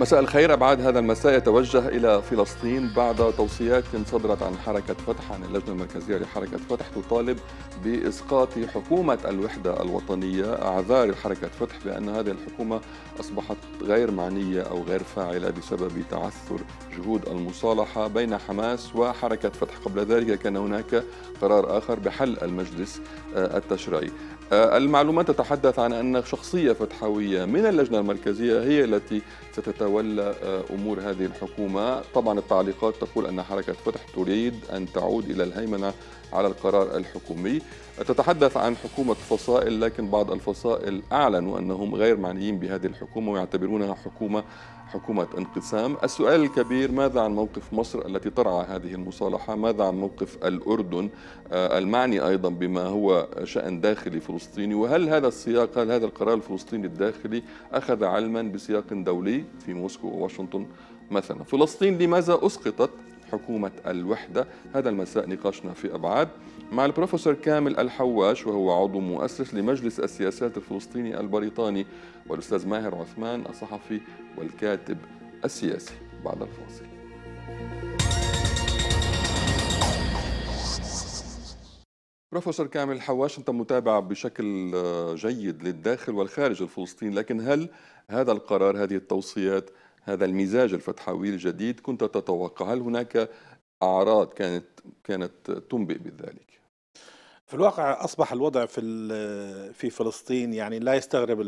مساء الخير بعد هذا المساء يتوجه إلى فلسطين بعد توصيات صدرت عن حركة فتح عن اللجنة المركزية لحركة فتح تطالب بإسقاط حكومة الوحدة الوطنية أعذار حركة فتح بأن هذه الحكومة أصبحت غير معنية أو غير فاعلة بسبب تعثر جهود المصالحة بين حماس وحركة فتح قبل ذلك كان هناك قرار آخر بحل المجلس آه، التشريعي آه، المعلومات تتحدث عن أن شخصية فتحوية من اللجنة المركزية هي التي ستتولى آه، أمور هذه الحكومة طبعا التعليقات تقول أن حركة فتح تريد أن تعود إلى الهيمنة على القرار الحكومي تتحدث عن حكومة فصائل لكن بعض الفصائل أعلنوا أنهم غير معنيين بهذه الحكومة ويعتبرونها حكومة حكومة انقسام السؤال الكبير ماذا عن موقف مصر التي ترعى هذه المصالحة ماذا عن موقف الأردن آه، المعني أيضا بما هو شأن داخلي فلسطيني وهل هذا السياق هل هذا القرار الفلسطيني الداخلي أخذ علما بسياق دولي في موسكو وواشنطن مثلا فلسطين لماذا أسقطت حكومة الوحدة هذا المساء نقاشنا في أبعاد مع البروفيسور كامل الحواش وهو عضو مؤسس لمجلس السياسات الفلسطيني البريطاني والأستاذ ماهر عثمان الصحفي والكاتب السياسي بعد الفاصل بروفيسور كامل حواش انت متابع بشكل آه، جيد للداخل والخارج الفلسطيني لكن هل هذا القرار هذه التوصيات هذا المزاج الفتحوي الجديد كنت تتوقع هل هناك اعراض كانت كانت تنبئ بذلك في الواقع اصبح الوضع في في فلسطين يعني لا يستغرب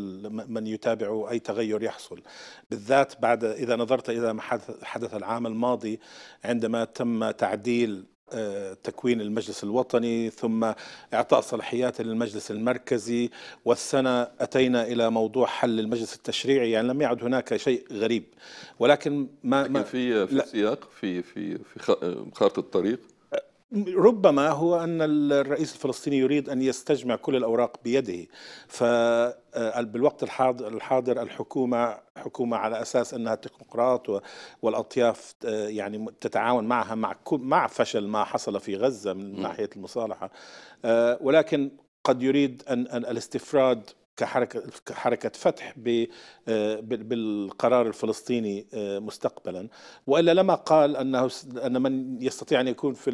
من يتابع اي تغير يحصل بالذات بعد اذا نظرت الى ما حدث العام الماضي عندما تم تعديل آه، تكوين المجلس الوطني ثم إعطاء صلاحيات للمجلس المركزي والسنة أتينا إلى موضوع حل المجلس التشريعي يعني لم يعد هناك شيء غريب ولكن ما لكن ما في في سياق في في في خارطة الطريق ربما هو أن الرئيس الفلسطيني يريد أن يستجمع كل الأوراق بيده فبالوقت آه، الحاضر الحكومة حكومة على أساس أنها تكنوقراط والأطياف آه، يعني تتعاون معها مع مع فشل ما حصل في غزة من ناحية المصالحة آه، ولكن قد يريد أن الاستفراد كحركة حركه فتح آه، بالقرار الفلسطيني آه، مستقبلا والا لما قال انه ان من يستطيع ان يكون في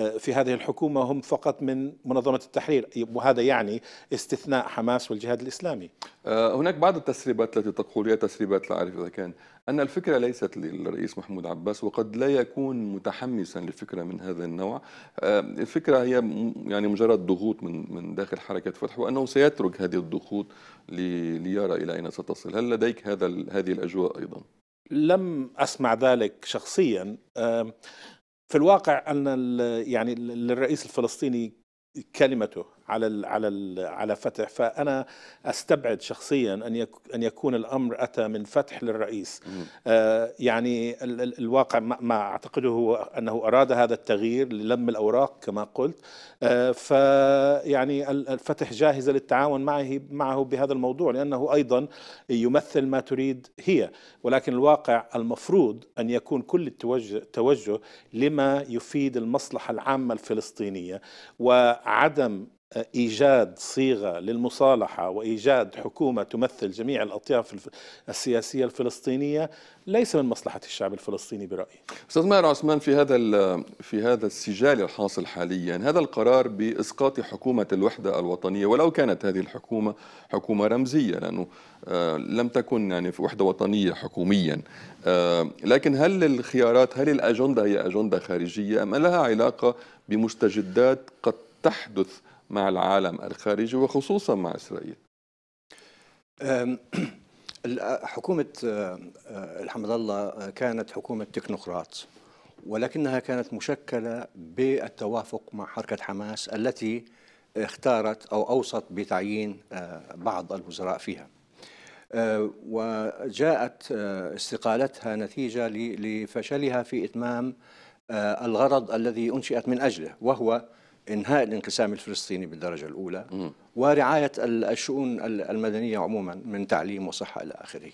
آه، في هذه الحكومه هم فقط من منظمه التحرير وهذا يعني استثناء حماس والجهاد الاسلامي هناك بعض التسريبات التي تقول هي تسريبات لا اعرف اذا كان أن الفكرة ليست للرئيس محمود عباس وقد لا يكون متحمسا لفكرة من هذا النوع الفكرة آه، هي يعني مجرد ضغوط من من داخل حركة فتح وأنه سيترك هذه الضغوط ليرى إلى أين ستصل هل لديك هذا هذه الأجواء أيضا؟ لم أسمع ذلك شخصيا في الواقع أن يعني للرئيس الفلسطيني كلمته على الـ على الـ على فتح فانا استبعد شخصيا ان ان يكون الامر اتى من فتح للرئيس آه يعني ال الـ الواقع ما اعتقده هو انه اراد هذا التغيير للم الاوراق كما قلت آه فيعني الفتح جاهزه للتعاون معه معه بهذا الموضوع لانه ايضا يمثل ما تريد هي ولكن الواقع المفروض ان يكون كل التوجه توجه لما يفيد المصلحه العامه الفلسطينيه وعدم ايجاد صيغه للمصالحه وايجاد حكومه تمثل جميع الاطياف السياسيه الفلسطينيه ليس من مصلحه الشعب الفلسطيني برايي. استاذ ماهر عثمان في هذا في هذا السجال الحاصل حاليا هذا القرار باسقاط حكومه الوحده الوطنيه ولو كانت هذه الحكومه حكومه رمزيه لانه آه، لم تكن يعني في وحده وطنيه حكوميا آه، لكن هل الخيارات هل الاجنده هي اجنده خارجيه ام لها علاقه بمستجدات قد تحدث مع العالم الخارجي وخصوصا مع إسرائيل حكومة الحمد الله كانت حكومة تكنوقراط ولكنها كانت مشكلة بالتوافق مع حركة حماس التي اختارت أو أوصت بتعيين بعض الوزراء فيها وجاءت استقالتها نتيجة لفشلها في إتمام الغرض الذي أنشئت من أجله وهو انهاء الانقسام الفلسطيني بالدرجه الاولى ورعايه الشؤون المدنيه عموما من تعليم وصحه الى اخره.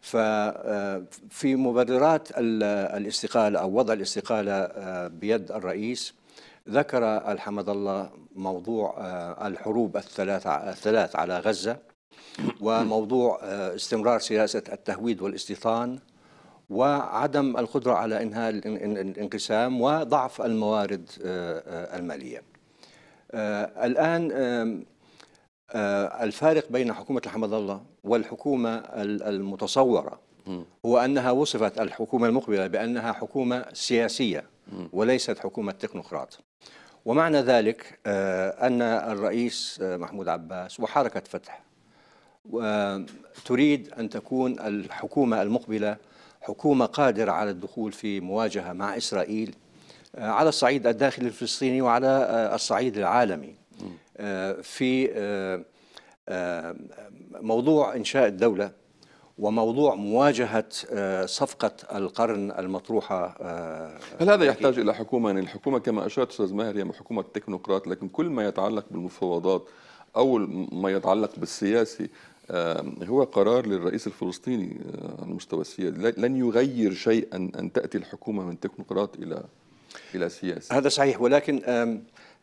ففي آه، مبررات الاستقاله او وضع الاستقاله آه، بيد الرئيس ذكر الحمد الله موضوع آه، الحروب الثلاث الثلاث على غزه وموضوع استمرار سياسه التهويد والاستيطان وعدم القدرة على إنهاء الانقسام وضعف الموارد آه، آه، المالية آه، الآن الفارق بين حكومة حمد الله والحكومة المتصورة هو أنها وصفت الحكومة المقبلة بأنها حكومة سياسية وليست حكومة تكنوقراط ومعنى ذلك أن الرئيس محمود عباس وحركة فتح تريد أن تكون الحكومة المقبلة حكومة قادرة على الدخول في مواجهة مع إسرائيل آه، على الصعيد الداخلي الفلسطيني وعلى آه، الصعيد العالمي آه، في موضوع إنشاء الدولة وموضوع مواجهة صفقة القرن المطروحة هل هذا يحتاج إلى حكومة؟ يعني الحكومة كما أشارت أستاذ ماهر هي حكومة تكنوقراط لكن كل ما يتعلق بالمفاوضات أو ما يتعلق بالسياسي هو قرار للرئيس الفلسطيني آه، على المستوى السياسي لن يغير شيئا أن تأتي الحكومة من تكنوقراط إلى إلى سياسة هذا صحيح ولكن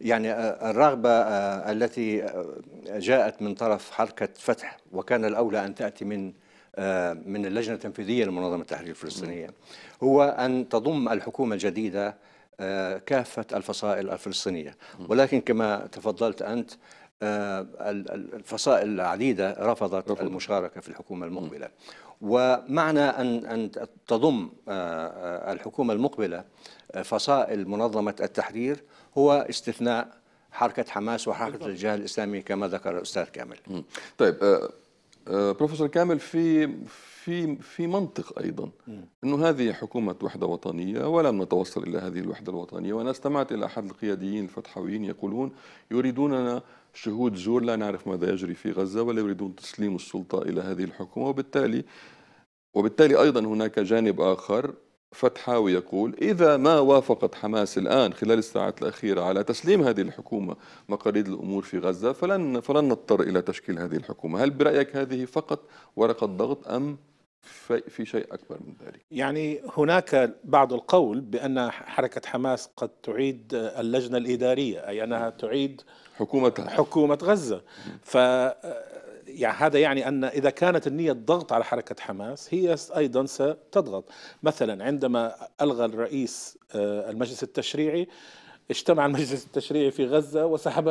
يعني الرغبة التي جاءت من طرف حركة فتح وكان الأولى أن تأتي من من اللجنة التنفيذية لمنظمة التحرير الفلسطينية هو أن تضم الحكومة الجديدة كافة الفصائل الفلسطينية ولكن كما تفضلت أنت آه، الفصائل العديدة رفضت رفض. المشاركة في الحكومة المقبلة ومعنى أن أن تضم آه، آه، الحكومة المقبلة فصائل منظمة التحرير هو استثناء حركة حماس وحركة الجهاد الإسلامي كما ذكر الأستاذ كامل طيب بروفيسور كامل في في في منطق ايضا انه هذه حكومه وحده وطنيه ولم نتوصل الى هذه الوحده الوطنيه وانا استمعت الى احد القياديين الفتحويين يقولون يريدوننا شهود زور لا نعرف ماذا يجري في غزة ولا يريدون تسليم السلطة إلى هذه الحكومة وبالتالي وبالتالي أيضا هناك جانب آخر فتحاوي يقول إذا ما وافقت حماس الآن خلال الساعات الأخيرة على تسليم هذه الحكومة مقاليد الأمور في غزة فلن, فلن نضطر إلى تشكيل هذه الحكومة هل برأيك هذه فقط ورقة ضغط أم في شيء اكبر من ذلك يعني هناك بعض القول بان حركه حماس قد تعيد اللجنه الاداريه اي انها تعيد حكومه حكومه غزه ف يعني هذا يعني ان اذا كانت النيه الضغط على حركه حماس هي ايضا ستضغط مثلا عندما الغى الرئيس آه، المجلس التشريعي اجتمع المجلس التشريعي في غزه وسحب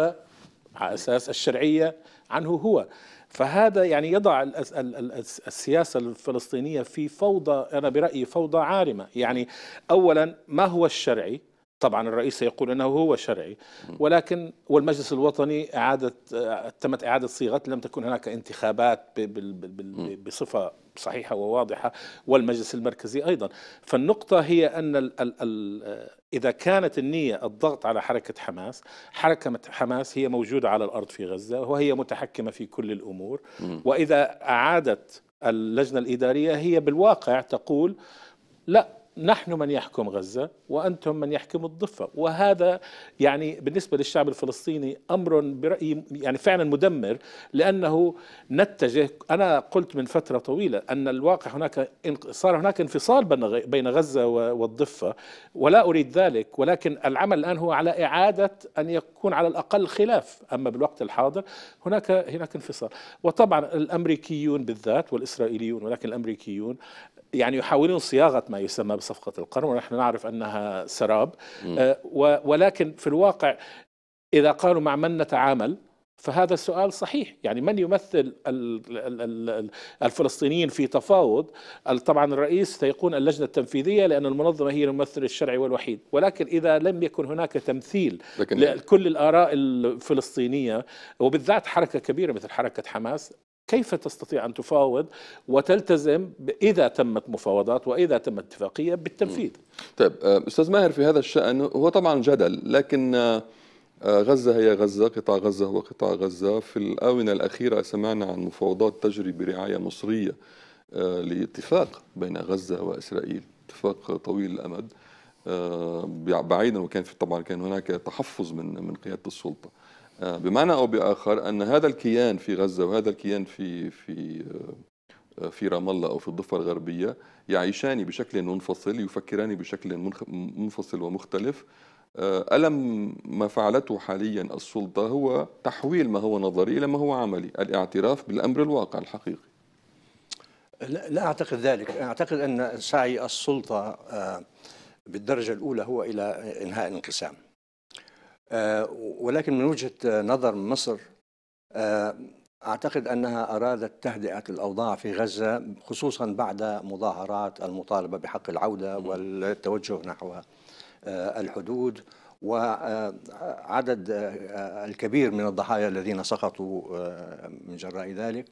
على اساس الشرعيه عنه هو فهذا يعني يضع السياسة الفلسطينية في فوضى أنا برأيي فوضى عارمة يعني أولا ما هو الشرعي طبعا الرئيس سيقول انه هو شرعي ولكن والمجلس الوطني اعاده تمت اعاده صيغه لم تكن هناك انتخابات بصفه صحيحه وواضحه والمجلس المركزي ايضا فالنقطه هي ان الـ الـ الـ اذا كانت النيه الضغط على حركه حماس حركه حماس هي موجوده على الارض في غزه وهي متحكمه في كل الامور واذا اعادت اللجنه الاداريه هي بالواقع تقول لا نحن من يحكم غزة وأنتم من يحكم الضفة وهذا يعني بالنسبة للشعب الفلسطيني أمر برأيي يعني فعلا مدمر لأنه نتجه أنا قلت من فترة طويلة أن الواقع هناك صار هناك انفصال بين غزة والضفة ولا أريد ذلك ولكن العمل الآن هو على إعادة أن يكون على الأقل خلاف أما بالوقت الحاضر هناك هناك انفصال وطبعا الأمريكيون بالذات والإسرائيليون ولكن الأمريكيون يعني يحاولون صياغة ما يسمى بصفقة القرن ونحن نعرف أنها سراب آه، ولكن في الواقع إذا قالوا مع من نتعامل فهذا السؤال صحيح يعني من يمثل الفلسطينيين في تفاوض طبعا الرئيس سيكون اللجنة التنفيذية لأن المنظمة هي الممثل الشرعي والوحيد ولكن إذا لم يكن هناك تمثيل لكن لكل الآراء الفلسطينية وبالذات حركة كبيرة مثل حركة حماس كيف تستطيع أن تفاوض وتلتزم إذا تمت مفاوضات وإذا تمت اتفاقية بالتنفيذ طيب آه، أستاذ ماهر في هذا الشأن هو طبعا جدل لكن آه، آه، غزة هي غزة قطاع غزة هو قطاع غزة في الآونة الأخيرة سمعنا عن مفاوضات تجري برعاية مصرية لاتفاق بين غزة وإسرائيل اتفاق طويل الأمد بعيدا وكان في طبعا كان هناك تحفظ من من قيادة السلطة آه، بمعنى او باخر ان هذا الكيان في غزه وهذا الكيان في في آه، في رام الله او في الضفه الغربيه يعيشان بشكل منفصل يفكران بشكل منفصل ومختلف آه، ألم ما فعلته حاليا السلطة هو تحويل ما هو نظري إلى ما هو عملي الاعتراف بالأمر الواقع الحقيقي لا, لا أعتقد ذلك أعتقد أن سعي السلطة بالدرجة الأولى هو إلى إنهاء الانقسام آه، ولكن من وجهة نظر مصر آه، أعتقد أنها أرادت تهدئة الأوضاع في غزة خصوصا بعد مظاهرات المطالبة بحق العودة والتوجه نحو آه، الحدود وعدد الكبير من الضحايا الذين سقطوا من جراء ذلك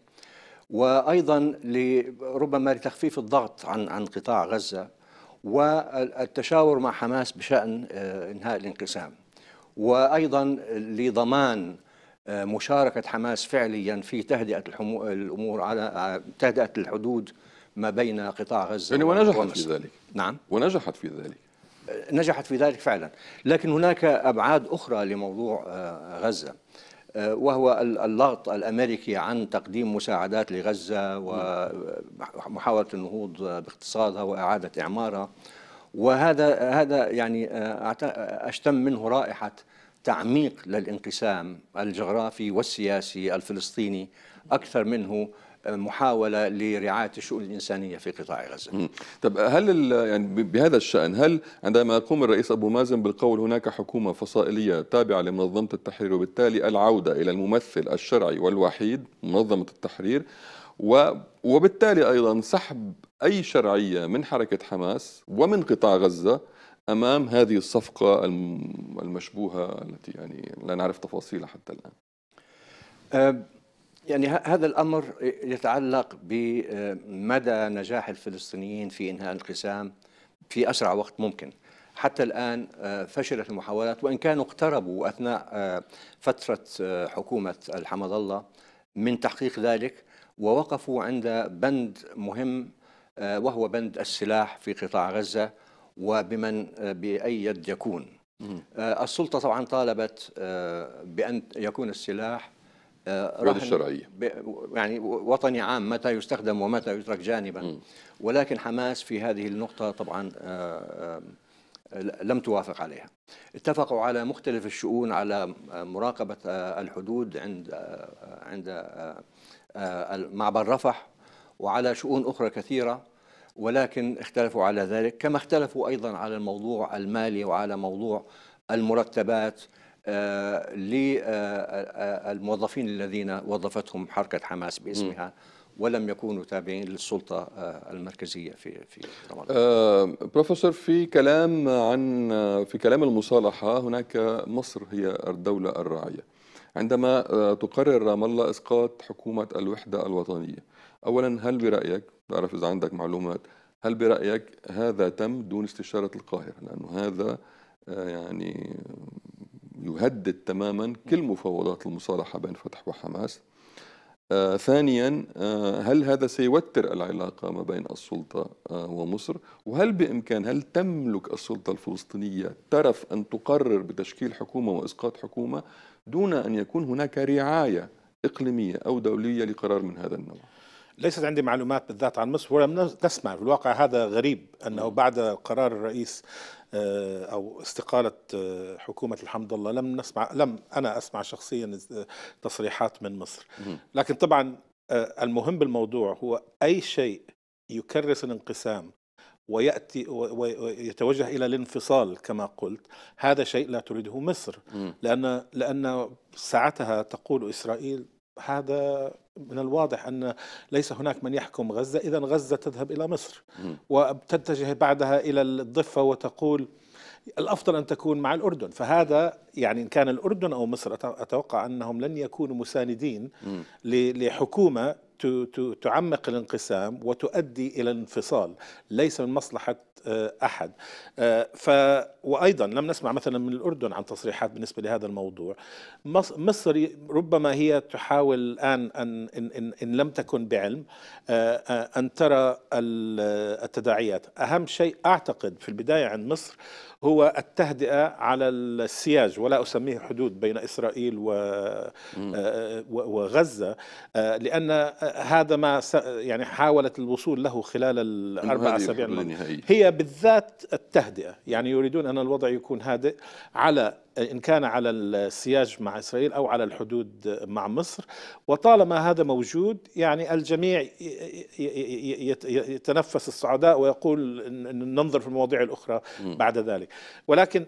وايضا ربما لتخفيف الضغط عن عن قطاع غزه والتشاور مع حماس بشان انهاء الانقسام وايضا لضمان آه، مشاركه حماس فعليا في تهدئه الامور على آه، تهدئه الحدود ما بين قطاع غزه يعني ونجحت في ذلك نعم ونجحت في ذلك آه، نجحت في ذلك فعلا لكن هناك ابعاد اخرى لموضوع غزه وهو اللغط الامريكي عن تقديم مساعدات لغزه ومحاوله النهوض باقتصادها واعاده اعمارها وهذا هذا يعني آه، اشتم منه رائحه تعميق للانقسام الجغرافي والسياسي الفلسطيني اكثر منه آه، محاولة لرعاية الشؤون الإنسانية في قطاع غزة طب هل يعني بهذا الشأن هل عندما يقوم الرئيس أبو مازن بالقول هناك حكومة فصائلية تابعة لمنظمة التحرير وبالتالي العودة إلى الممثل الشرعي والوحيد منظمة التحرير وبالتالي أيضا سحب أي شرعية من حركة حماس ومن قطاع غزة أمام هذه الصفقة المشبوهة التي يعني لا نعرف تفاصيلها حتى الآن أه، يعني هذا الأمر يتعلق بمدى نجاح الفلسطينيين في إنهاء الانقسام في أسرع وقت ممكن حتى الآن أه، فشلت المحاولات وإن كانوا اقتربوا أثناء أه، فترة حكومة الحمد الله من تحقيق ذلك ووقفوا عند بند مهم آه، وهو بند السلاح في قطاع غزة وبمن آه، بأي يد يكون آه، السلطة طبعا طالبت بأن يكون السلاح رهن الشرعية يعني وطني عام متى يستخدم ومتى يترك جانبا ولكن حماس في هذه النقطة طبعا لم توافق عليها اتفقوا على مختلف الشؤون على مراقبة الحدود عند عند آه، معبر رفح وعلى شؤون أخرى كثيرة ولكن اختلفوا على ذلك كما اختلفوا أيضا على الموضوع المالي وعلى موضوع المرتبات آه، للموظفين آه، الذين وظفتهم حركة حماس باسمها ولم يكونوا تابعين للسلطة المركزية في في رمضان. آه بروفيسور في كلام عن في كلام المصالحة هناك مصر هي الدولة الراعية. عندما آه، تقرر رام الله إسقاط حكومة الوحدة الوطنية أولا هل برأيك بعرف إذا عندك معلومات هل برأيك هذا تم دون استشارة القاهرة لأنه هذا آه، يعني يهدد تماما كل مفاوضات المصالحة بين فتح وحماس آه ثانيا آه هل هذا سيوتر العلاقة ما بين السلطة آه ومصر وهل بإمكان هل تملك السلطة الفلسطينية ترف أن تقرر بتشكيل حكومة وإسقاط حكومة دون أن يكون هناك رعاية إقليمية أو دولية لقرار من هذا النوع ليست عندي معلومات بالذات عن مصر ولم نسمع في الواقع هذا غريب أنه نعم. بعد قرار الرئيس آه، او استقاله آه، حكومه الحمد لله لم نسمع لم انا اسمع شخصيا آه، تصريحات من مصر نعم. لكن طبعا المهم بالموضوع هو اي شيء يكرس الانقسام وياتي ويتوجه الى الانفصال كما قلت هذا شيء لا تريده مصر لان لان ساعتها تقول اسرائيل هذا من الواضح ان ليس هناك من يحكم غزه اذا غزه تذهب الى مصر وتتجه بعدها الى الضفه وتقول الافضل ان تكون مع الاردن فهذا يعني ان كان الاردن او مصر اتوقع انهم لن يكونوا مساندين لحكومه تعمق الانقسام وتؤدي الى الانفصال ليس من مصلحه آه، احد آه، ف وايضا لم نسمع مثلا من الاردن عن تصريحات بالنسبه لهذا الموضوع مصر ربما هي تحاول الان ان ان, إن, لم تكن بعلم آه، ان ترى التداعيات اهم شيء اعتقد في البدايه عند مصر هو التهدئة على السياج ولا أسميه حدود بين إسرائيل آه، وغزة آه، لأن آه، هذا ما يعني حاولت الوصول له خلال الأربع أسابيع هي بالذات التهدئة يعني يريدون أن الوضع يكون هادئ على إن كان على السياج مع إسرائيل أو على الحدود مع مصر وطالما هذا موجود يعني الجميع يتنفس الصعداء ويقول ننظر في المواضيع الأخرى بعد ذلك ولكن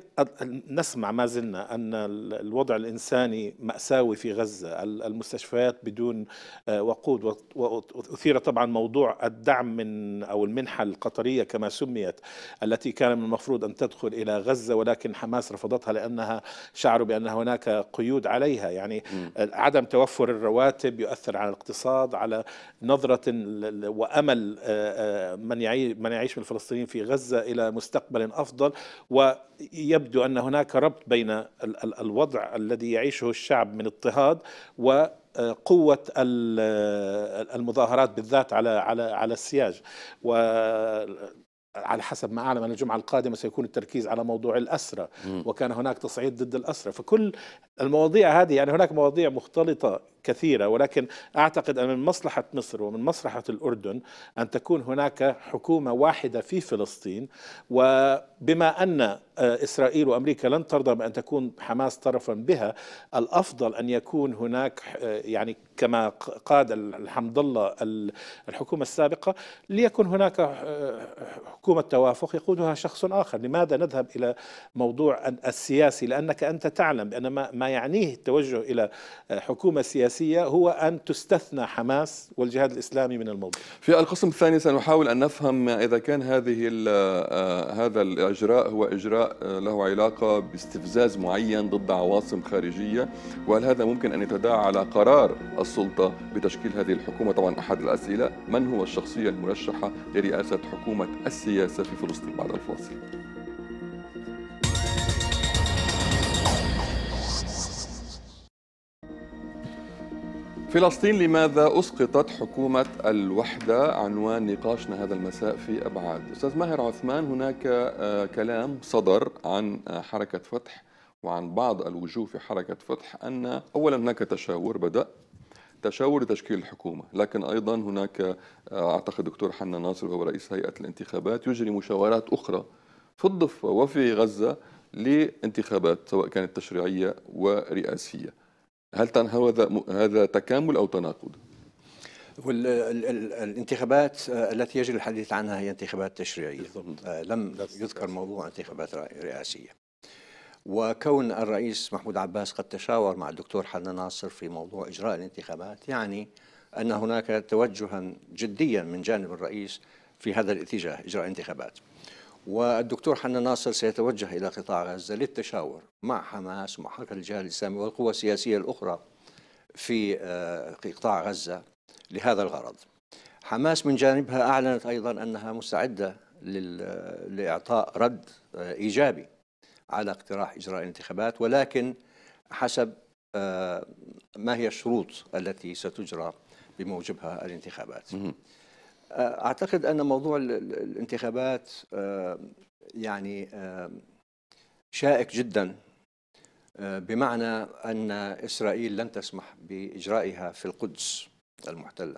نسمع ما زلنا أن الوضع الإنساني مأساوي في غزة المستشفيات بدون آه، وقود وأثير طبعا موضوع الدعم من أو المنحة القطرية كما سميت التي كان من المفروض أن تدخل إلى غزة ولكن حماس رفضتها لأنها شعروا بأن هناك قيود عليها يعني عدم توفر الرواتب يؤثر على الاقتصاد على نظرة وأمل آه، آه، من يعيش من يعيش من الفلسطينيين في غزة إلى مستقبل أفضل ويبدو أن هناك ربط بين الوضع الذي يعيشه الشعب من اضطهاد و آه، قوة المظاهرات بالذات على على على السياج و على حسب ما أعلم أن الجمعة القادمة سيكون التركيز على موضوع الأسرة وكان هناك تصعيد ضد الأسرة فكل المواضيع هذه يعني هناك مواضيع مختلطة كثيرة ولكن أعتقد أن من مصلحة مصر ومن مصلحة الأردن أن تكون هناك حكومة واحدة في فلسطين وبما أن آه، إسرائيل وأمريكا لن ترضى بأن تكون حماس طرفا بها الأفضل أن يكون هناك آه، يعني كما قاد الحمد الله الحكومة السابقة ليكن هناك آه، حكومة توافق يقودها شخص آخر لماذا نذهب إلى موضوع السياسي لأنك أنت تعلم بأن ما يعنيه التوجه إلى حكومة سياسية السياسية هو أن تستثنى حماس والجهاد الإسلامي من الموضوع في القسم الثاني سنحاول أن نفهم إذا كان هذه آه، هذا الإجراء هو إجراء آه، له علاقة باستفزاز معين ضد عواصم خارجية وهل هذا ممكن أن يتداعى على قرار السلطة بتشكيل هذه الحكومة طبعا أحد الأسئلة من هو الشخصية المرشحة لرئاسة حكومة السياسة في فلسطين بعد الفاصل فلسطين لماذا أسقطت حكومة الوحدة عنوان نقاشنا هذا المساء في أبعاد أستاذ ماهر عثمان هناك آه، كلام صدر عن آه، حركة فتح وعن بعض الوجوه في حركة فتح أن أولا هناك تشاور بدأ تشاور لتشكيل الحكومة لكن أيضا هناك آه، أعتقد دكتور حنا ناصر وهو رئيس هيئة الانتخابات يجري مشاورات أخرى في الضفة وفي غزة لانتخابات سواء كانت تشريعية ورئاسية هل هذا هذا تكامل او تناقض؟ الانتخابات آه، التي يجري الحديث عنها هي انتخابات تشريعيه بالضبط. آه، لم يذكر موضوع انتخابات رئاسيه وكون الرئيس محمود عباس قد تشاور مع الدكتور حنا ناصر في موضوع اجراء الانتخابات يعني ان هناك توجها جديا من جانب الرئيس في هذا الاتجاه اجراء انتخابات والدكتور حنا ناصر سيتوجه إلى قطاع غزة للتشاور مع حماس ومع حركة الجهاد الإسلامي والقوى السياسية الأخرى آه، في قطاع غزة لهذا الغرض حماس من جانبها أعلنت أيضا أنها مستعدة آه، لإعطاء رد آه، إيجابي على اقتراح إجراء الانتخابات ولكن حسب ما هي الشروط التي ستجرى بموجبها الانتخابات آه، اعتقد ان موضوع الانتخابات آه، يعني آه، شائك جدا بمعنى ان اسرائيل لن تسمح باجرائها في القدس المحتله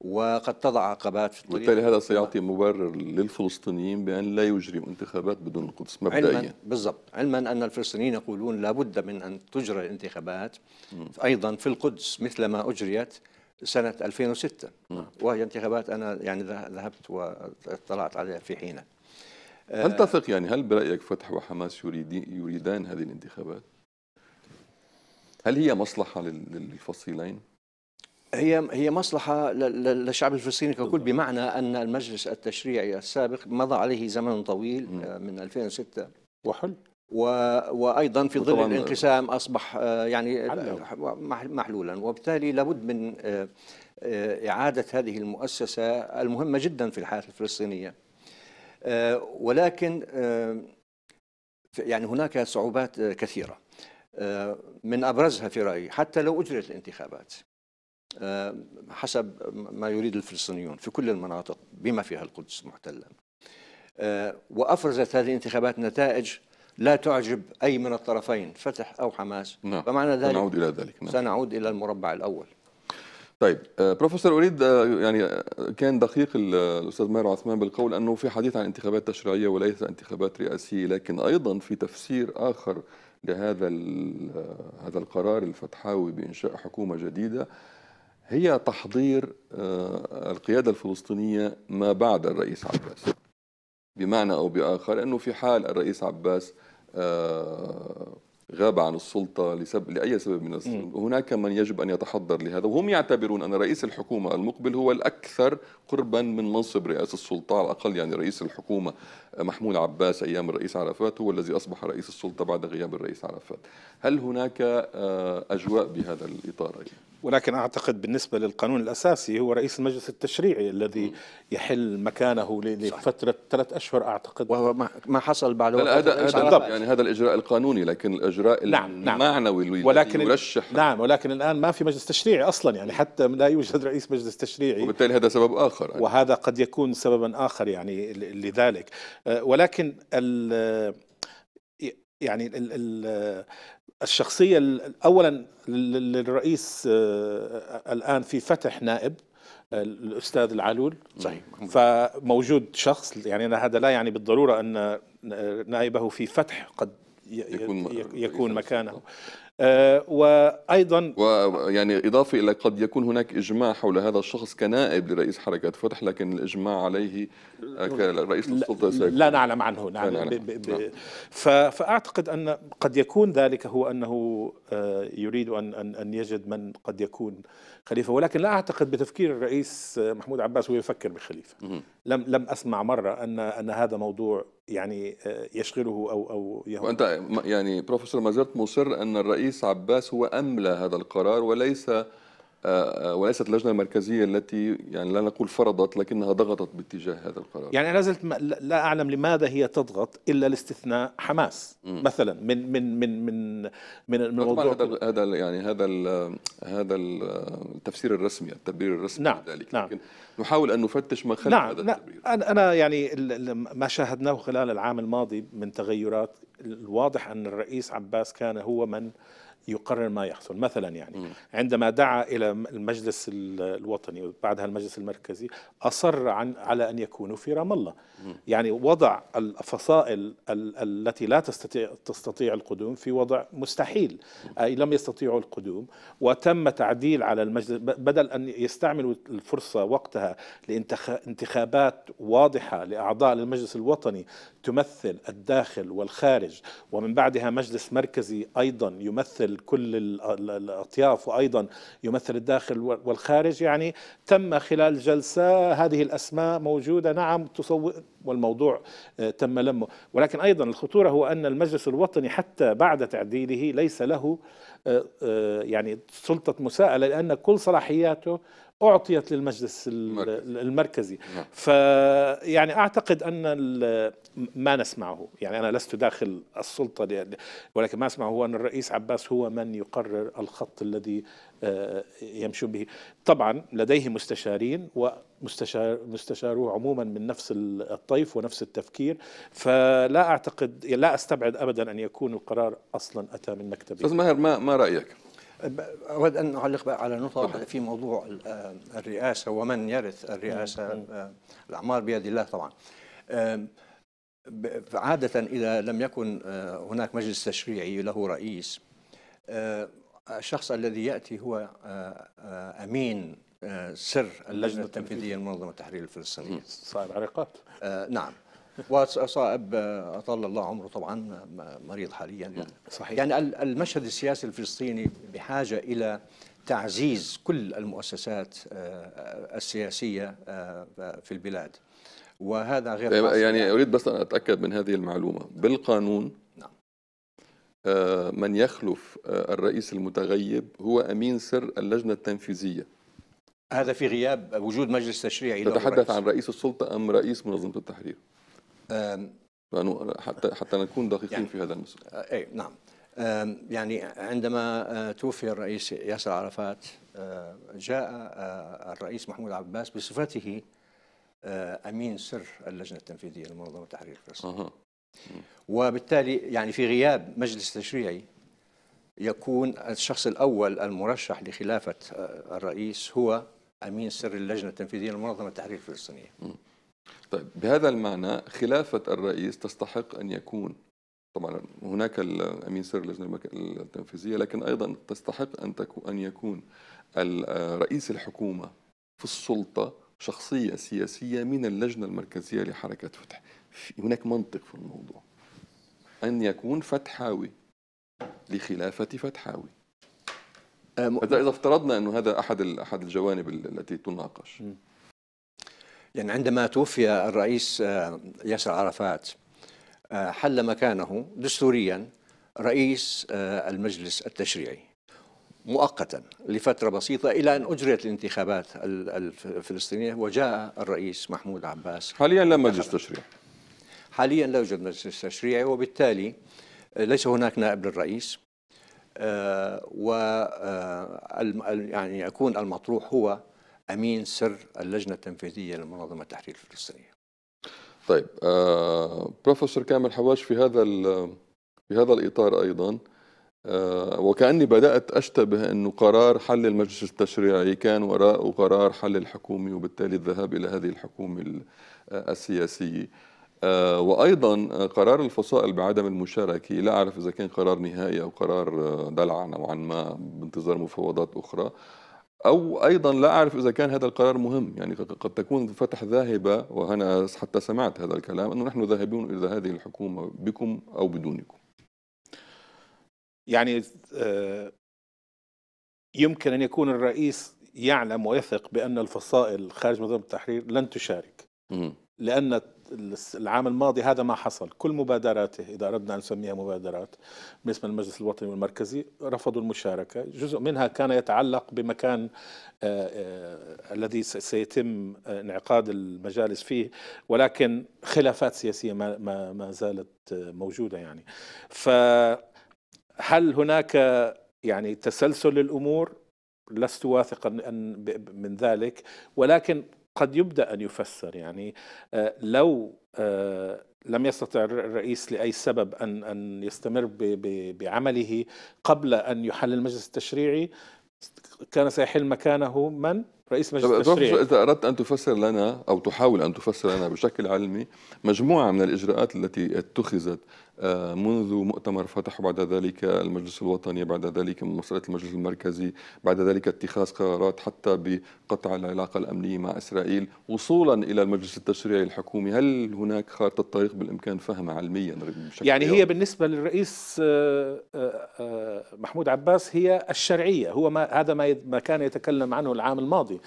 وقد تضع عقبات في الطريق وبالتالي هذا سيعطي مبرر للفلسطينيين بان لا يجري انتخابات بدون القدس مبدئيا علما بالضبط علما ان الفلسطينيين يقولون لابد من ان تجرى الانتخابات ايضا في القدس مثلما اجريت سنة 2006 نعم. وهي انتخابات أنا يعني ذهبت واطلعت عليها في حينها هل آه. تثق يعني هل برأيك فتح وحماس يريدان هذه الانتخابات؟ هل هي مصلحة للفصيلين؟ هي هي مصلحة للشعب الفلسطيني ككل بمعنى أن المجلس التشريعي السابق مضى عليه زمن طويل نعم. آه، من 2006 وحل و... وايضا في ظل الانقسام اصبح آه، يعني آه، محلولا وبالتالي لابد من آه، اعاده هذه المؤسسه المهمه جدا في الحياه الفلسطينيه ولكن يعني هناك صعوبات كثيره من ابرزها في رايي حتى لو اجريت الانتخابات حسب ما يريد الفلسطينيون في كل المناطق بما فيها القدس محتله وافرزت هذه الانتخابات نتائج لا تعجب أي من الطرفين فتح أو حماس نعم. فمعنى ذلك سنعود إلى ذلك نعم. سنعود إلى المربع الأول طيب آه، بروفيسور اريد آه، يعني آه، كان دقيق الاستاذ ماهر عثمان بالقول انه في حديث عن انتخابات تشريعيه وليس انتخابات رئاسيه لكن ايضا في تفسير اخر لهذا هذا القرار الفتحاوي بانشاء حكومه جديده هي تحضير القياده الفلسطينيه ما بعد الرئيس عباس بمعنى أو بآخر أنه في حال الرئيس عباس آه، غاب عن السلطة لسبب لأي سبب من السلطة. هناك من يجب أن يتحضر لهذا وهم يعتبرون أن رئيس الحكومة المقبل هو الأكثر قربا من منصب رئاسة السلطة على الأقل يعني رئيس الحكومة محمود عباس أيام الرئيس عرفات هو الذي أصبح رئيس السلطة بعد غياب الرئيس عرفات هل هناك آه، أجواء بهذا الإطار أيضا؟ ولكن اعتقد بالنسبه للقانون الاساسي هو رئيس المجلس التشريعي الذي يحل مكانه لفتره ثلاث اشهر اعتقد وهو ما حصل بعد هذا يعني هذا الاجراء القانوني لكن الاجراء الاجراء نعم المعنوي نعم ولكن يرشح نعم ولكن الان ما في مجلس تشريعي اصلا يعني حتى لا يوجد رئيس مجلس تشريعي وبالتالي هذا سبب اخر يعني. وهذا قد يكون سببا اخر يعني لذلك آه، ولكن ال يعني ال ال الشخصيه اولا للرئيس آه، الان في فتح نائب آه، الاستاذ العلول صحيح فموجود شخص يعني هذا لا يعني بالضروره ان نائبه في فتح قد يكون يكون مكانه آه، وايضا ويعني اضافه الى قد يكون هناك اجماع حول هذا الشخص كنائب لرئيس حركه فتح لكن الاجماع عليه آه، كرئيس للسلطه سيكون. لا نعلم عنه نعم, نعم. ب ب نعم. فاعتقد ان قد يكون ذلك هو انه آه، يريد ان ان ان يجد من قد يكون خليفه ولكن لا اعتقد بتفكير الرئيس محمود عباس هو يفكر بخليفه لم لم اسمع مره ان ان هذا موضوع يعني آه، يشغله او او يهم. وانت يعني بروفيسور ما زلت مصر ان الرئيس عباس هو املى هذا القرار وليس وليست اللجنه المركزيه التي يعني لا نقول فرضت لكنها ضغطت باتجاه هذا القرار يعني لا زلت لا اعلم لماذا هي تضغط الا لاستثناء حماس مم. مثلا من من من من من الموضوع هذا هذا يعني هذا الـ هذا التفسير الرسمي التبرير الرسمي نعم لذلك نعم لكن نحاول ان نفتش ما خلف نعم هذا التبرير نعم انا يعني ما شاهدناه خلال العام الماضي من تغيرات الواضح ان الرئيس عباس كان هو من يقرر ما يحصل مثلا يعني عندما دعا إلى المجلس الوطني وبعدها المجلس المركزي أصر عن على أن يكونوا في رام الله يعني وضع الفصائل التي لا تستطيع, تستطيع القدوم في وضع مستحيل أي لم يستطيعوا القدوم وتم تعديل على المجلس بدل أن يستعملوا الفرصة وقتها لانتخابات واضحة لأعضاء المجلس الوطني تمثل الداخل والخارج ومن بعدها مجلس مركزي أيضا يمثل يمثل كل الأطياف وأيضا يمثل الداخل والخارج يعني تم خلال جلسة هذه الأسماء موجودة نعم تصور والموضوع آه، تم لمه ولكن أيضا الخطورة هو أن المجلس الوطني حتى بعد تعديله ليس له آه، آه، يعني سلطة مساءلة لأن كل صلاحياته اعطيت للمجلس المركزي, المركزي. نعم. فيعني اعتقد ان ما نسمعه يعني انا لست داخل السلطه ولكن ما اسمعه هو ان الرئيس عباس هو من يقرر الخط الذي آه، يمشون به طبعا لديه مستشارين ومستشار مستشاروه عموما من نفس الطيف ونفس التفكير فلا اعتقد لا استبعد ابدا ان يكون القرار اصلا اتى من مكتبه استاذ ماهر ما ما رايك أود أن أعلق بقى على نقطة واحدة في موضوع آه، الرئاسة ومن يرث الرئاسة آه، الأعمار بيد الله طبعا آه، عادة إذا لم يكن هناك مجلس تشريعي له رئيس الشخص الذي يأتي هو أمين سر اللجنة التنفيذية لمنظمة التحرير الفلسطينية صاحب عريقات نعم وصائب آه، اطال الله عمره طبعا آه، مريض حاليا نعم، صحيح يعني المشهد السياسي الفلسطيني بحاجه الى تعزيز كل المؤسسات آه، السياسيه في البلاد وهذا غير طيب، يعني اريد بس ان اتاكد من هذه المعلومه بالقانون نعم. من يخلف الرئيس المتغيب هو امين سر اللجنه التنفيذيه هذا في غياب وجود مجلس تشريعي تتحدث عن رئيس السلطه ام رئيس منظمه التحرير حتى حتى نكون دقيقين يعني في هذا النص يعني، اي نعم يعني عندما توفي الرئيس ياسر عرفات جاء الرئيس محمود عباس بصفته امين سر اللجنه التنفيذيه لمنظمه تحرير فلسطين أه. وبالتالي يعني في غياب مجلس تشريعي يكون الشخص الاول المرشح لخلافه الرئيس هو امين سر اللجنه التنفيذيه لمنظمه التحرير الفلسطينيه طيب بهذا المعنى خلافة الرئيس تستحق أن يكون طبعا هناك الامين سر اللجنه التنفيذيه لكن ايضا تستحق ان تكون ان يكون رئيس الحكومه في السلطه شخصيه سياسيه من اللجنه المركزيه لحركه فتح هناك منطق في الموضوع ان يكون فتحاوي لخلافه فتحاوي آه، اذا افترضنا انه هذا احد احد الجوانب التي تناقش يعني عندما توفي الرئيس آه، ياسر عرفات آه، حل مكانه دستوريا رئيس آه، المجلس التشريعي مؤقتا لفتره بسيطه الى ان اجريت الانتخابات الفلسطينيه وجاء الرئيس محمود عباس حاليا لا مجلس تشريعي حاليا لا يوجد مجلس تشريعي وبالتالي ليس هناك نائب للرئيس و يعني يكون المطروح هو امين سر اللجنه التنفيذيه لمنظمه التحرير الفلسطينيه. طيب آه بروفيسور كامل حواش في هذا في هذا الاطار ايضا آه وكاني بدات اشتبه انه قرار حل المجلس التشريعي كان وراءه قرار حل الحكومي وبالتالي الذهاب الى هذه الحكومه آه، السياسيه. آه وايضا آه، قرار الفصائل بعدم المشاركه لا اعرف اذا كان قرار نهائي او قرار آه، دلع نوعا ما بانتظار مفاوضات اخرى أو أيضا لا أعرف إذا كان هذا القرار مهم يعني قد تكون فتح ذاهبة وأنا حتى سمعت هذا الكلام أنه نحن ذاهبون إلى هذه الحكومة بكم أو بدونكم يعني آه، يمكن أن يكون الرئيس يعلم ويثق بأن الفصائل خارج منظمة التحرير لن تشارك لأن العام الماضي هذا ما حصل كل مبادراته إذا أردنا أن نسميها مبادرات بالنسبة للمجلس الوطني والمركزي رفضوا المشاركة جزء منها كان يتعلق بمكان آه، آه، الذي سيتم آه، انعقاد المجالس فيه ولكن خلافات سياسية ما, ما زالت موجودة يعني فهل هناك يعني تسلسل للأمور لست واثقا من ذلك ولكن قد يبدأ أن يفسر يعني آه، لو آه، لم يستطع الرئيس لأي سبب أن أن يستمر بعمله قبل أن يحل المجلس التشريعي كان سيحل مكانه من؟ رئيس مجلس التشريع إذا أردت أن تفسر لنا أو تحاول أن تفسر لنا بشكل علمي مجموعة من الإجراءات التي اتخذت آه، منذ مؤتمر فتح وبعد ذلك المجلس الوطني بعد ذلك مسألة المجلس المركزي بعد ذلك اتخاذ قرارات حتى بقطع العلاقة الأمنية مع إسرائيل وصولا إلى المجلس التشريعي الحكومي هل هناك خارطة طريق بالإمكان فهمها علميا بشكل يعني هي بالنسبة للرئيس آه، آه، محمود عباس هي الشرعية هو ما هذا ما كان يتكلم عنه العام الماضي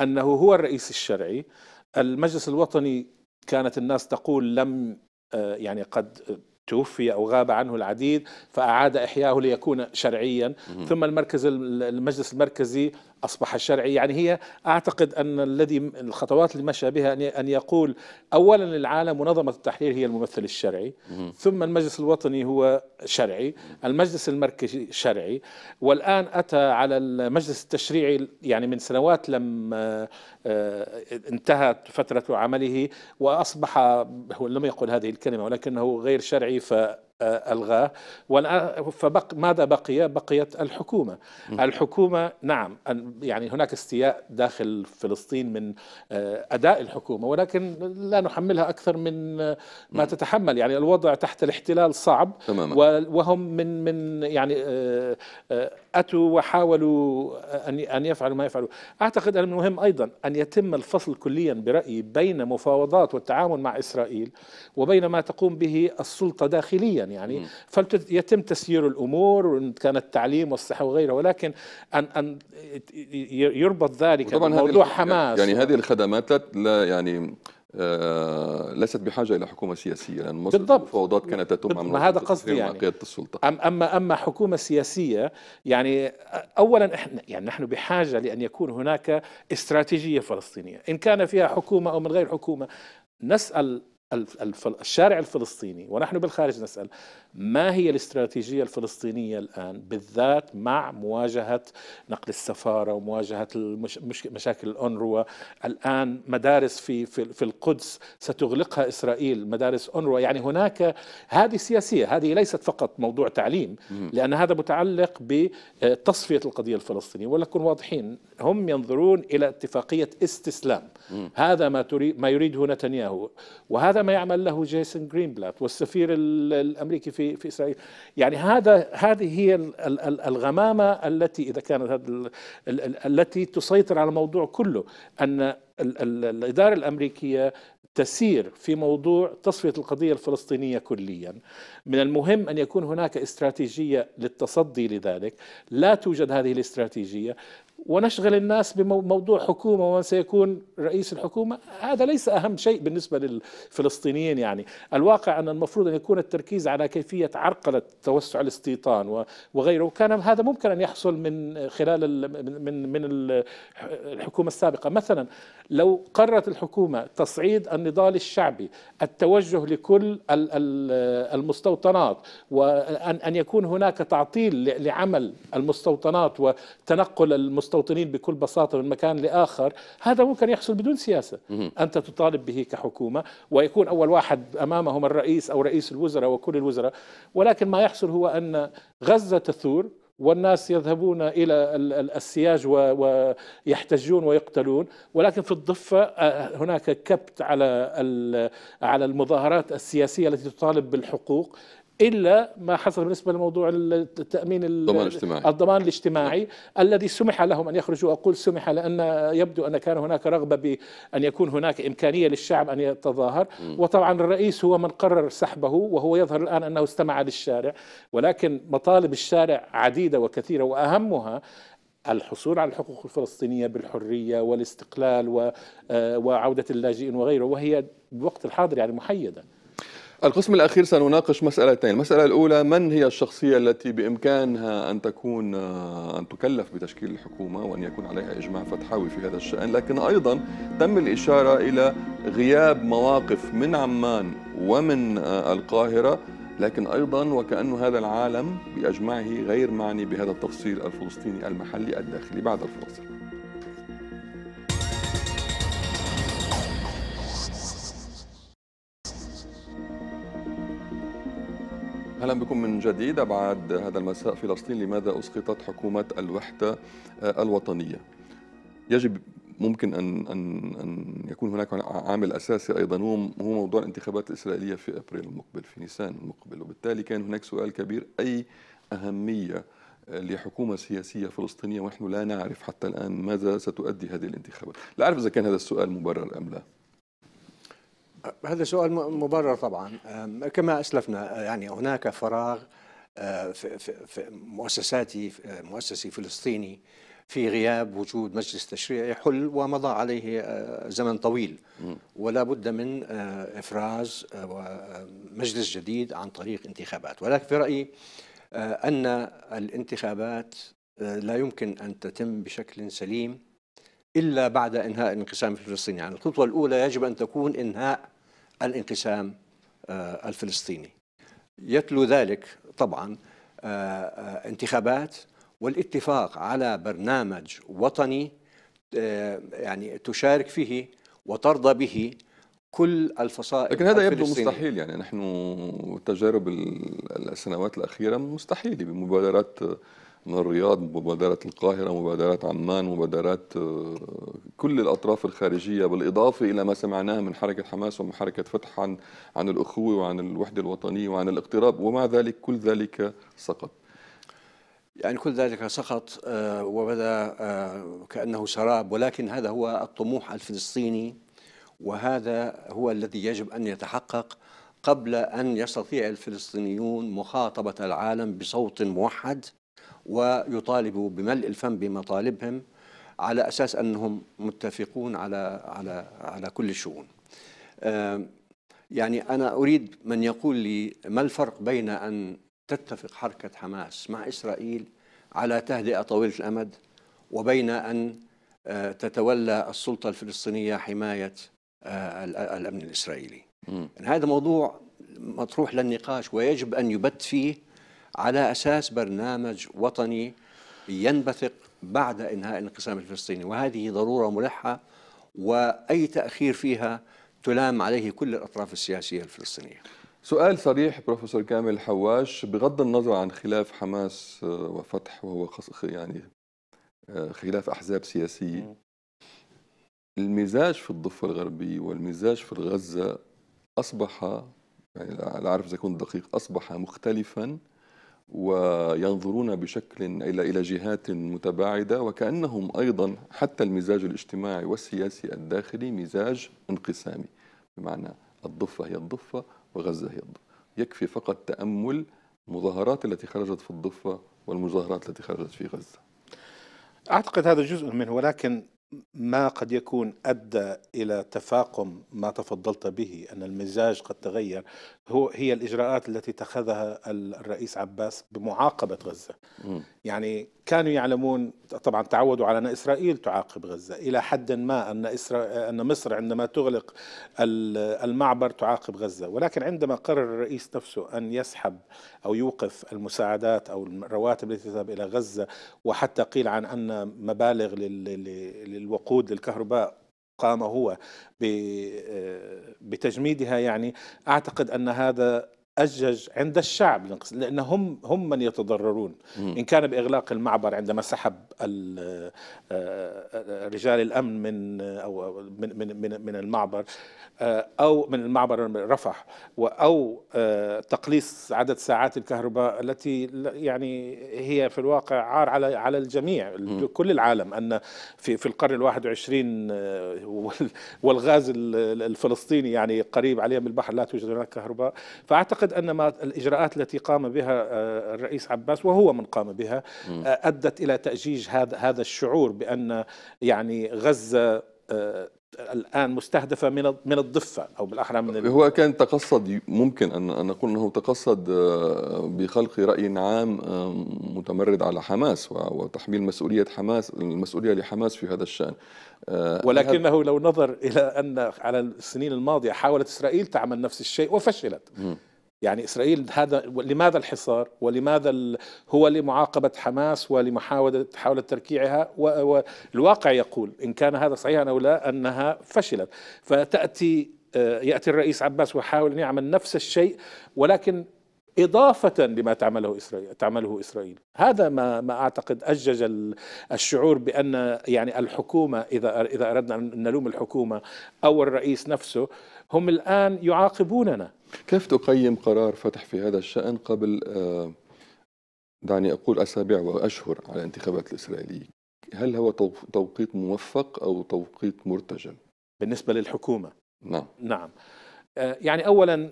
أنه هو الرئيس الشرعي المجلس الوطني كانت الناس تقول لم آه، يعني قد توفي أو غاب عنه العديد فأعاد إحياه ليكون شرعيا ثم المركز المجلس المركزي أصبح شرعي يعني هي أعتقد أن الذي الخطوات اللي مشى بها أن يقول أولا العالم منظمة التحرير هي الممثل الشرعي ثم المجلس الوطني هو شرعي المجلس المركزي شرعي والآن أتى على المجلس التشريعي يعني من سنوات لم آه، انتهت فترة عمله وأصبح هو لم يقل هذه الكلمة ولكنه غير شرعي آه، الغاه فألغاه فماذا بقي؟ بقيت الحكومة الحكومة نعم يعني هناك استياء داخل فلسطين من آه، أداء الحكومة ولكن لا نحملها أكثر من آه، ما تتحمل يعني الوضع تحت الاحتلال صعب تماما. وهم من من يعني أتوا وحاولوا أن يفعلوا ما يفعلوا أعتقد أن المهم أيضا أن يتم الفصل كليا برأيي بين مفاوضات والتعامل مع إسرائيل وبين ما تقوم به السلطة داخليا يعني فيتم تسيير الأمور وإن كان التعليم والصحة وغيره ولكن أن أن يربط ذلك بموضوع حماس يعني هذه الخدمات لا يعني آه، ليست بحاجه الى حكومه سياسيه لان مصر بالضبط فوضات كانت تتم ما هذا قصدي يعني قياده السلطه أم اما اما حكومه سياسيه يعني اولا احنا يعني نحن بحاجه لان يكون هناك استراتيجيه فلسطينيه ان كان فيها حكومه او من غير حكومه نسال الشارع الفلسطيني ونحن بالخارج نسأل ما هي الاستراتيجية الفلسطينية الآن بالذات مع مواجهة نقل السفارة ومواجهة مشاكل الأنروا الآن مدارس في, في, في القدس ستغلقها إسرائيل مدارس أونروا يعني هناك هذه سياسية هذه ليست فقط موضوع تعليم لأن هذا متعلق بتصفية القضية الفلسطينية ولكن واضحين هم ينظرون إلى اتفاقية استسلام هذا ما, تريد ما يريده نتنياهو وهذا ما يعمل له جيسون جرينبلات والسفير الامريكي في في اسرائيل يعني هذا هذه هي الغمامه التي اذا كانت هذا التي تسيطر على الموضوع كله ان الاداره الامريكيه تسير في موضوع تصفيه القضيه الفلسطينيه كليا من المهم ان يكون هناك استراتيجيه للتصدي لذلك لا توجد هذه الاستراتيجيه ونشغل الناس بموضوع حكومة ومن سيكون رئيس الحكومة هذا ليس أهم شيء بالنسبة للفلسطينيين يعني الواقع أن المفروض أن يكون التركيز على كيفية عرقلة توسع الاستيطان وغيره وكان هذا ممكن أن يحصل من خلال من من الحكومة السابقة مثلا لو قررت الحكومة تصعيد النضال الشعبي التوجه لكل المستوطنات وأن يكون هناك تعطيل لعمل المستوطنات وتنقل المستوطنات المستوطنين بكل بساطة من مكان لآخر هذا ممكن يحصل بدون سياسة أنت تطالب به كحكومة ويكون أول واحد أمامهم الرئيس أو رئيس الوزراء وكل الوزراء ولكن ما يحصل هو أن غزة تثور والناس يذهبون الى السياج ويحتجون ويقتلون ولكن في الضفه آه، هناك كبت على على المظاهرات السياسيه التي تطالب بالحقوق الا ما حصل بالنسبه لموضوع التامين الضمان الاجتماعي الضمان الاجتماعي الذي سمح لهم ان يخرجوا اقول سمح لان يبدو ان كان هناك رغبه بان يكون هناك امكانيه للشعب ان يتظاهر وطبعا الرئيس هو من قرر سحبه وهو يظهر الان انه استمع للشارع ولكن مطالب الشارع عديده وكثيره واهمها الحصول على الحقوق الفلسطينيه بالحريه والاستقلال آه، وعوده اللاجئين وغيره وهي بالوقت الحاضر يعني محيده القسم الأخير سنناقش مسألتين المسألة الأولى من هي الشخصية التي بإمكانها أن تكون آه، أن تكلف بتشكيل الحكومة وأن يكون عليها إجماع فتحاوي في هذا الشأن لكن أيضا تم الإشارة إلى غياب مواقف من عمان ومن آه، القاهرة لكن أيضا وكأن هذا العالم بأجمعه غير معني بهذا التفصيل الفلسطيني المحلي الداخلي بعد الفاصل اهلا بكم من جديد بعد هذا المساء فلسطين لماذا اسقطت حكومه الوحده الوطنيه يجب ممكن ان ان ان يكون هناك عامل اساسي ايضا هو هو موضوع الانتخابات الاسرائيليه في ابريل المقبل في نيسان المقبل وبالتالي كان هناك سؤال كبير اي اهميه لحكومة سياسية فلسطينية ونحن لا نعرف حتى الآن ماذا ستؤدي هذه الانتخابات لا أعرف إذا كان هذا السؤال مبرر أم لا هذا سؤال مبرر طبعا كما اسلفنا يعني هناك فراغ أه، في مؤسساتي مؤسسي فلسطيني في غياب وجود مجلس تشريعي حل ومضى عليه أه، زمن طويل ولا بد من أه، افراز مجلس جديد عن طريق انتخابات ولكن في رايي ان الانتخابات لا يمكن ان تتم بشكل سليم الا بعد انهاء الانقسام الفلسطيني يعني الخطوه الاولى يجب ان تكون انهاء الانقسام آه، الفلسطيني يتلو ذلك طبعا آه، آه، انتخابات والاتفاق على برنامج وطني يعني تشارك فيه وترضى به كل الفصائل لكن هذا يبدو مستحيل يعني نحن تجارب السنوات الأخيرة مستحيله بمبادرات من الرياض مبادرات القاهرة مبادرات عمان مبادرات آه، كل الأطراف الخارجية بالإضافة إلى ما سمعناه من حركة حماس ومن حركة فتح عن, عن الأخوة وعن الوحدة الوطنية وعن الاقتراب ومع ذلك كل ذلك سقط يعني كل ذلك سقط آه، وبدا آه، كأنه سراب ولكن هذا هو الطموح الفلسطيني وهذا هو الذي يجب أن يتحقق قبل أن يستطيع الفلسطينيون مخاطبة العالم بصوت موحد ويطالبوا بملء الفم بمطالبهم على اساس انهم متفقون على على على كل الشؤون. آه، يعني انا اريد من يقول لي ما الفرق بين ان تتفق حركه حماس مع اسرائيل على تهدئه طويله الامد وبين ان آه، تتولى السلطه الفلسطينيه حمايه آه، الامن الاسرائيلي. يعني هذا موضوع مطروح للنقاش ويجب ان يبت فيه على أساس برنامج وطني ينبثق بعد إنهاء الانقسام الفلسطيني وهذه ضرورة ملحة وأي تأخير فيها تلام عليه كل الأطراف السياسية الفلسطينية سؤال صريح بروفيسور كامل حواش بغض النظر عن خلاف حماس آه، وفتح وهو يعني آه، خلاف أحزاب سياسية المزاج في الضفة الغربية والمزاج في غزة أصبح يعني لا أعرف إذا كنت دقيق أصبح مختلفا وينظرون بشكل الى الى جهات متباعده وكانهم ايضا حتى المزاج الاجتماعي والسياسي الداخلي مزاج انقسامي بمعنى الضفه هي الضفه وغزه هي الضفه يكفي فقط تامل المظاهرات التي خرجت في الضفه والمظاهرات التي خرجت في غزه اعتقد هذا جزء منه ولكن ما قد يكون ادى الى تفاقم ما تفضلت به ان المزاج قد تغير هو هي الاجراءات التي اتخذها الرئيس عباس بمعاقبه غزه م. يعني كانوا يعلمون طبعا تعودوا على أن إسرائيل تعاقب غزة إلى حد ما أن, إسرا... أن مصر عندما تغلق المعبر تعاقب غزة ولكن عندما قرر الرئيس نفسه أن يسحب أو يوقف المساعدات أو الرواتب التي تذهب إلى غزة وحتى قيل عن أن مبالغ للوقود للكهرباء قام هو آه، بتجميدها يعني أعتقد أن هذا أجج عند الشعب لأن هم هم من يتضررون إن كان بإغلاق المعبر عندما سحب آه، آه، رجال الأمن من أو من من من المعبر آه، أو من المعبر رفح أو تقليص عدد ساعات الكهرباء التي يعني هي في الواقع عار على على الجميع كل العالم أن في في القرن الواحد وعشرين والغاز الفلسطيني يعني قريب عليهم البحر لا توجد هناك كهرباء فأعتقد اعتقد ان ما الاجراءات التي قام بها آه، الرئيس عباس وهو من قام بها آه، ادت الى تاجيج هذا هذا الشعور بان يعني غزه آه، الان مستهدفه من من الضفه او بالاحرى من هو كان تقصد ممكن ان نقول انه تقصد بخلق راي عام متمرد على حماس وتحميل مسؤوليه حماس المسؤوليه لحماس في هذا الشان ولكنه لو نظر الى ان على السنين الماضيه حاولت اسرائيل تعمل نفس الشيء وفشلت م. يعني إسرائيل هذا لماذا الحصار ولماذا هو لمعاقبة حماس ولمحاولة محاولة تركيعها والواقع يقول إن كان هذا صحيحا أو لا أنها فشلت فتأتي آه، يأتي الرئيس عباس ويحاول أن يعمل نفس الشيء ولكن إضافة لما تعمله إسرائيل تعمله إسرائيل هذا ما ما أعتقد أجج الشعور بأن يعني الحكومة إذا إذا أردنا أن نلوم الحكومة أو الرئيس نفسه هم الآن يعاقبوننا كيف تقيم قرار فتح في هذا الشأن قبل آه، دعني أقول أسابيع وأشهر على الانتخابات الإسرائيلية هل هو توقيت موفق أو توقيت مرتجل؟ بالنسبة للحكومة نعم نعم آه، يعني أولا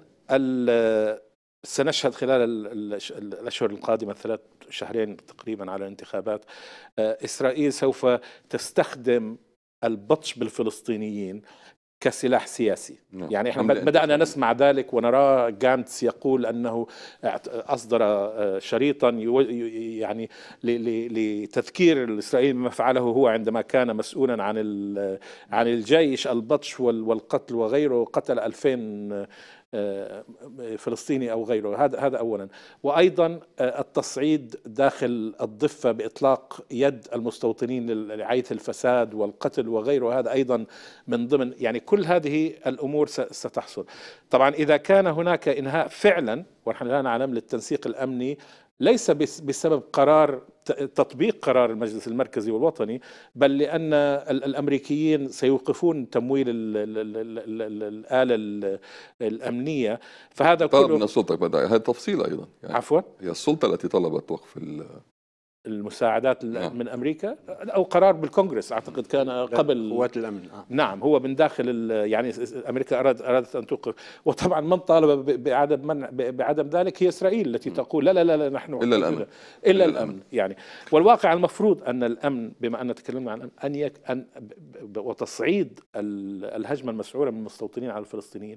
سنشهد خلال الأشهر القادمة الثلاث شهرين تقريبا على الانتخابات آه، إسرائيل سوف تستخدم البطش بالفلسطينيين كسلاح سياسي نعم. يعني احنا بدأنا نسمع ذلك ونراه جانتس يقول أنه أصدر آه، شريطا يعني لتذكير الإسرائيلي بما فعله هو عندما كان مسؤولا عن عن الجيش البطش والقتل وغيره قتل 2000 آه، فلسطيني او غيره هذا هذا اولا وايضا آه، التصعيد داخل الضفه باطلاق يد المستوطنين لرعايه الفساد والقتل وغيره هذا ايضا من ضمن يعني كل هذه الامور ستحصل طبعا اذا كان هناك انهاء فعلا ونحن لا نعلم للتنسيق الامني ليس بسبب قرار تطبيق قرار المجلس المركزي والوطني بل لأن الأمريكيين سيوقفون تمويل الآلة الأمنية فهذا طلب كله من السلطة بدأ هذا تفصيل أيضا يعني عفوا هي السلطة التي طلبت وقف المساعدات نعم. من امريكا او قرار بالكونغرس اعتقد كان قبل قوات الامن آه. نعم هو من داخل يعني امريكا ارادت ارادت ان توقف وطبعا من طالب بعدم منع بعدم ذلك هي اسرائيل التي تقول لا لا لا, لا نحن الا الامن الا, إلا الأمن. الامن يعني والواقع المفروض ان الامن بما ان تكلمنا عن الامن ان, يك أن وتصعيد الهجمه المسعوره من المستوطنين على الفلسطينيين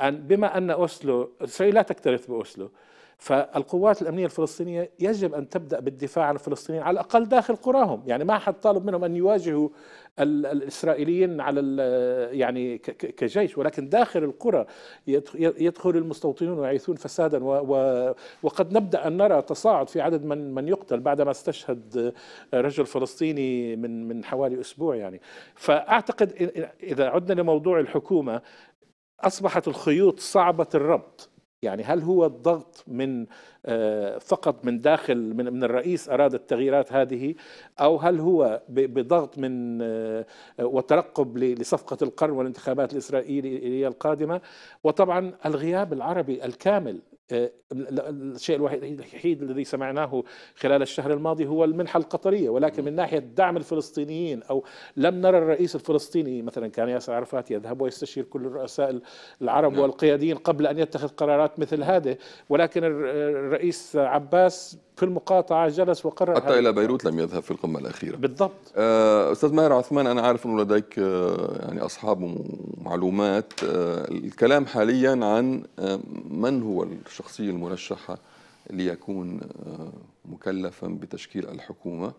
أن بما ان اوسلو اسرائيل لا تكترث باوسلو فالقوات الامنيه الفلسطينيه يجب ان تبدا بالدفاع عن الفلسطينيين على الاقل داخل قراهم، يعني ما حد طالب منهم ان يواجهوا الاسرائيليين على يعني كجيش ولكن داخل القرى يدخل المستوطنون ويعيثون فسادا وقد نبدا ان نرى تصاعد في عدد من من يقتل بعدما استشهد رجل فلسطيني من من حوالي اسبوع يعني، فاعتقد اذا عدنا لموضوع الحكومه اصبحت الخيوط صعبه الربط يعني هل هو الضغط من آه، فقط من داخل من من الرئيس اراد التغييرات هذه او هل هو بضغط من آه، وترقب لصفقه القرن والانتخابات الاسرائيليه القادمه وطبعا الغياب العربي الكامل آه، الشيء الوحيد الذي سمعناه خلال الشهر الماضي هو المنحة القطرية ولكن من ناحية دعم الفلسطينيين أو لم نرى الرئيس الفلسطيني مثلا كان ياسر عرفات يذهب ويستشير كل الرؤساء العرب نعم. والقياديين قبل أن يتخذ قرارات مثل هذه ولكن الرئيس عباس في المقاطعة جلس وقرر حتى إلى بيروت لم يذهب في القمة الأخيرة بالضبط آه، أستاذ ماهر عثمان أنا عارف أنه لديك آه، يعني أصحاب معلومات الكلام حاليا عن من هو الشخصية المرشحة ليكون آه، مكلفا بتشكيل الحكومة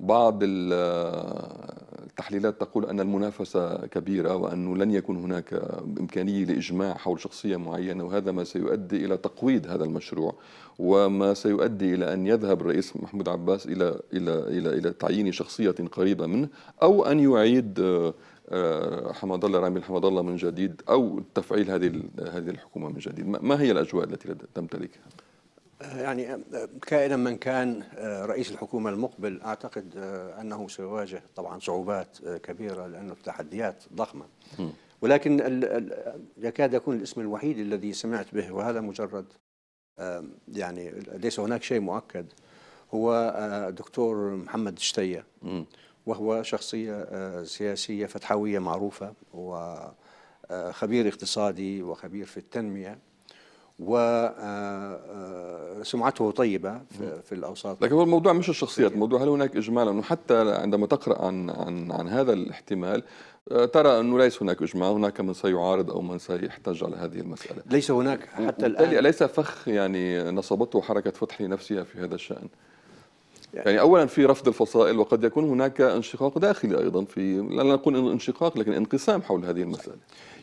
بعض آه، التحليلات تقول أن المنافسة كبيرة وأنه لن يكون هناك إمكانية لإجماع حول شخصية معينة وهذا ما سيؤدي إلى تقويض هذا المشروع وما سيؤدي إلى أن يذهب الرئيس محمود عباس إلى إلى إلى إلى تعيين شخصية قريبة منه أو أن يعيد آه، آه، حمد الله رامي حمد الله من جديد او تفعيل هذه هذه الحكومه من جديد ما هي الاجواء التي تمتلكها آه، يعني آه، كائنا من كان رئيس الحكومه المقبل اعتقد انه سيواجه طبعا صعوبات كبيره لانه التحديات ضخمه ولكن يكاد يكون الاسم الوحيد الذي سمعت به وهذا مجرد يعني ليس هناك شيء مؤكد هو دكتور محمد شتيه وهو شخصية آه، سياسية فتحوية معروفة وخبير آه، اقتصادي وخبير في التنمية وسمعته آه، طيبة في الأوساط لكن هو الموضوع مش الشخصيات إيه. الموضوع هل هناك إجمال أنه حتى عندما تقرأ عن, عن, عن هذا الاحتمال ترى أنه ليس هناك إجماع هناك من سيعارض أو من سيحتج على هذه المسألة ليس هناك حتى الآن ليس فخ يعني نصبته حركة فتح لنفسها في هذا الشأن يعني. يعني اولا في رفض الفصائل وقد يكون هناك انشقاق داخلي ايضا في لا نقول انشقاق لكن انقسام حول هذه المساله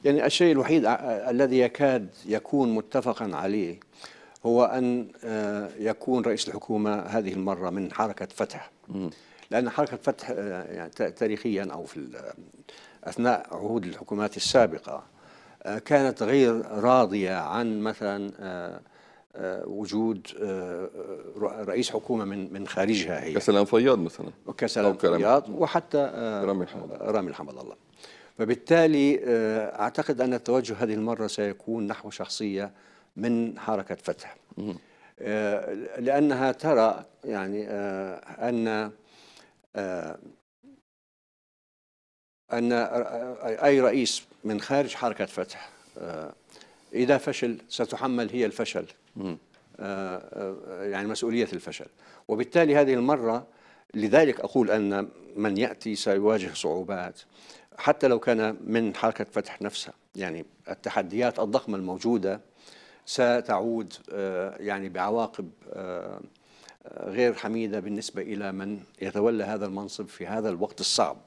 يعني الشيء الوحيد الذي يكاد يكون متفقا عليه هو ان آه، يكون رئيس الحكومه هذه المره من حركه فتح لان حركه فتح آه، يعني تاريخيا او في اثناء عهود الحكومات السابقه آه، كانت غير راضيه عن مثلا آه، وجود آه، آه، رئيس حكومه من من خارجها هي كسلام فياض مثلا كسلام فياض وحتى رامي الحمد الله رامي الحمد الله فبالتالي اعتقد ان التوجه هذه المره سيكون نحو شخصيه من حركه فتح لانها ترى يعني ان ان اي رئيس من خارج حركه فتح إذا فشل ستحمل هي الفشل آه، آه، يعني مسؤولية الفشل وبالتالي هذه المرة لذلك أقول أن من يأتي سيواجه صعوبات حتى لو كان من حركة فتح نفسها يعني التحديات الضخمة الموجودة ستعود آه، يعني بعواقب غير حميدة بالنسبة إلى من يتولى هذا المنصب في هذا الوقت الصعب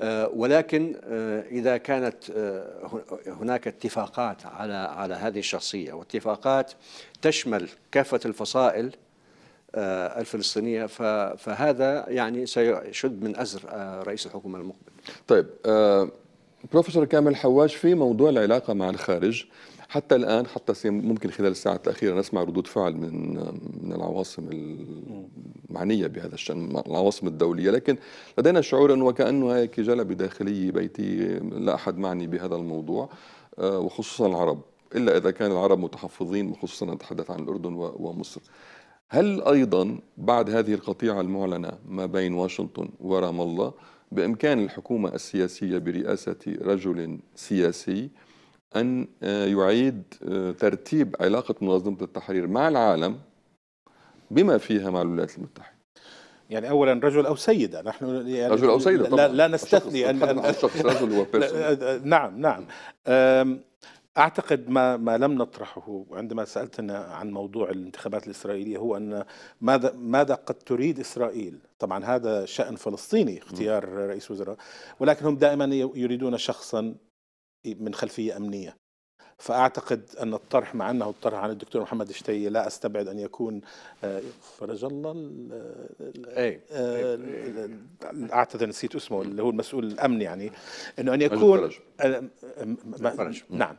آه، ولكن آه، اذا كانت آه، هناك اتفاقات على على هذه الشخصيه واتفاقات تشمل كافه الفصائل الفلسطينيه فهذا يعني سيشد من ازر رئيس الحكومه المقبل. طيب بروفيسور كامل حواش في موضوع العلاقه مع الخارج حتى الان حتى ممكن خلال الساعات الاخيره نسمع ردود فعل من من العواصم المعنيه بهذا الشان العواصم الدوليه لكن لدينا شعور انه وكانه هيك جلبه داخليه بيتيه لا احد معني بهذا الموضوع آه، وخصوصا العرب الا اذا كان العرب متحفظين وخصوصا نتحدث عن الاردن ومصر هل ايضا بعد هذه القطيعه المعلنه ما بين واشنطن ورام الله بامكان الحكومه السياسيه برئاسه رجل سياسي أن آه، يعيد آه، ترتيب علاقة منظمة التحرير مع العالم بما فيها مع الولايات المتحدة يعني اولا رجل او سيده نحن يعني رجل او سيده طبعا. لا, لا نستثني ان, الشخص رجل هو نعم نعم اعتقد ما ما لم نطرحه عندما سالتنا عن موضوع الانتخابات الاسرائيليه هو ان ماذا ماذا قد تريد اسرائيل؟ طبعا هذا شان فلسطيني اختيار رئيس وزراء ولكن هم دائما يريدون شخصا من خلفيه امنيه فاعتقد ان الطرح مع انه الطرح عن الدكتور محمد الشتي لا استبعد ان يكون آه، فرج الله آه، اي آه، إيه، إيه. اعتذر نسيت اسمه اللي هو المسؤول الامني يعني انه ان يكون فرج. نعم